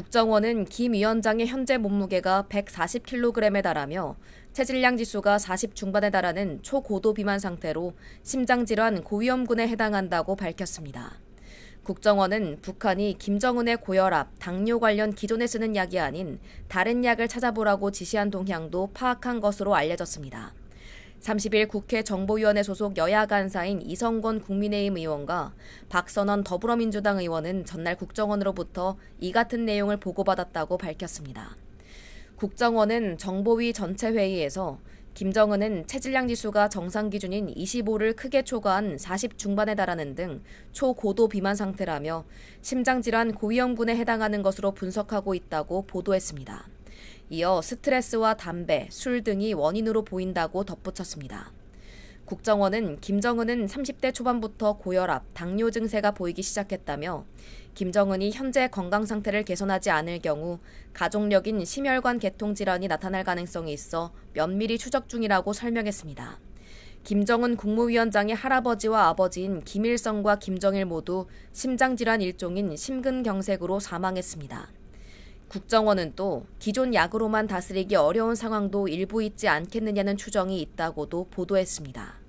국정원은 김 위원장의 현재 몸무게가 140kg에 달하며 체질량 지수가 40 중반에 달하는 초고도 비만 상태로 심장질환 고위험군에 해당한다고 밝혔습니다. 국정원은 북한이 김정은의 고혈압, 당뇨 관련 기존에 쓰는 약이 아닌 다른 약을 찾아보라고 지시한 동향도 파악한 것으로 알려졌습니다. 30일 국회 정보위원회 소속 여야 간사인 이성권 국민의힘 의원과 박선원 더불어민주당 의원은 전날 국정원으로부터 이 같은 내용을 보고받았다고 밝혔습니다. 국정원은 정보위 전체 회의에서 김정은은 체질량 지수가 정상 기준인 25를 크게 초과한 40 중반에 달하는 등 초고도 비만 상태라며 심장질환 고위험군에 해당하는 것으로 분석하고 있다고 보도했습니다. 이어 스트레스와 담배, 술 등이 원인으로 보인다고 덧붙였습니다. 국정원은 김정은은 30대 초반부터 고혈압, 당뇨 증세가 보이기 시작했다며 김정은이 현재 건강 상태를 개선하지 않을 경우 가족력인 심혈관 계통 질환이 나타날 가능성이 있어 면밀히 추적 중이라고 설명했습니다. 김정은 국무위원장의 할아버지와 아버지인 김일성과 김정일 모두 심장질환 일종인 심근경색으로 사망했습니다. 국정원은 또 기존 약으로만 다스리기 어려운 상황도 일부 있지 않겠느냐는 추정이 있다고도 보도했습니다.